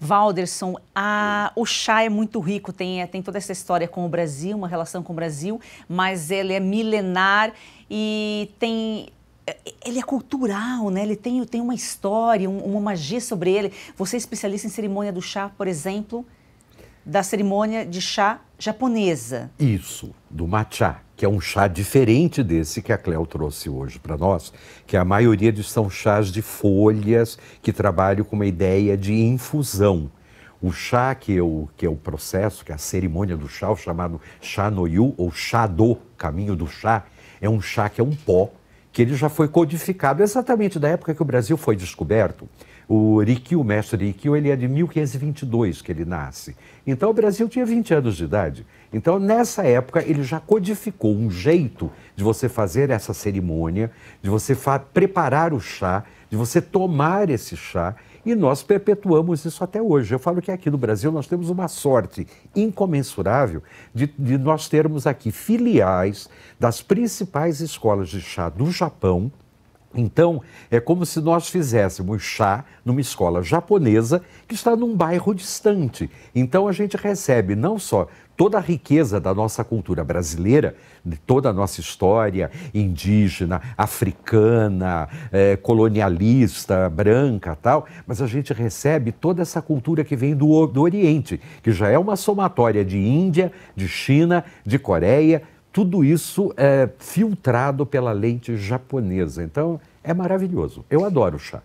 Valderson, a, o chá é muito rico, tem, é, tem toda essa história com o Brasil, uma relação com o Brasil, mas ele é milenar e tem é, ele é cultural, né? Ele tem, tem uma história, um, uma magia sobre ele. Você é especialista em cerimônia do chá, por exemplo da cerimônia de chá japonesa. Isso, do matcha, que é um chá diferente desse que a Cléo trouxe hoje para nós, que a maioria são chás de folhas que trabalham com uma ideia de infusão. O chá, que, o que é o processo, que é a cerimônia do chá, o chamado chá no yu, ou chá do, caminho do chá, é um chá que é um pó, que ele já foi codificado exatamente da época que o Brasil foi descoberto. O Riquio, mestre Riquio, ele é de 1522 que ele nasce. Então o Brasil tinha 20 anos de idade. Então nessa época ele já codificou um jeito de você fazer essa cerimônia, de você preparar o chá, de você tomar esse chá. E nós perpetuamos isso até hoje. Eu falo que aqui no Brasil nós temos uma sorte incomensurável de, de nós termos aqui filiais das principais escolas de chá do Japão, então, é como se nós fizéssemos chá numa escola japonesa que está num bairro distante. Então, a gente recebe não só toda a riqueza da nossa cultura brasileira, de toda a nossa história indígena, africana, é, colonialista, branca tal, mas a gente recebe toda essa cultura que vem do, do Oriente, que já é uma somatória de Índia, de China, de Coreia, tudo isso é filtrado pela lente japonesa. Então, é maravilhoso. Eu adoro o chá.